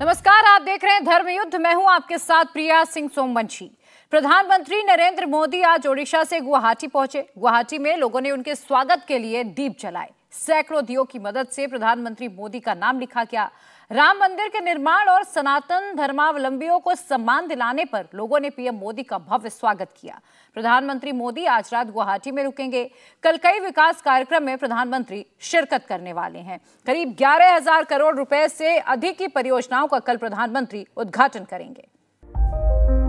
नमस्कार आप देख रहे हैं धर्मयुद्ध मैं हूं आपके साथ प्रिया सिंह सोमवंशी प्रधानमंत्री नरेंद्र मोदी आज ओडिशा से गुवाहाटी पहुंचे गुवाहाटी में लोगों ने उनके स्वागत के लिए दीप जलाए सैकड़ों दियो की मदद से प्रधानमंत्री मोदी का नाम लिखा गया राम मंदिर के निर्माण और सनातन धर्मावलंबियों को सम्मान दिलाने पर लोगों ने पीएम मोदी का भव्य स्वागत किया प्रधानमंत्री मोदी आज रात गुवाहाटी में रुकेंगे कल कई विकास कार्यक्रम में प्रधानमंत्री शिरकत करने वाले हैं करीब ग्यारह हजार करोड़ रुपए से अधिक की परियोजनाओं का कल प्रधानमंत्री उद्घाटन करेंगे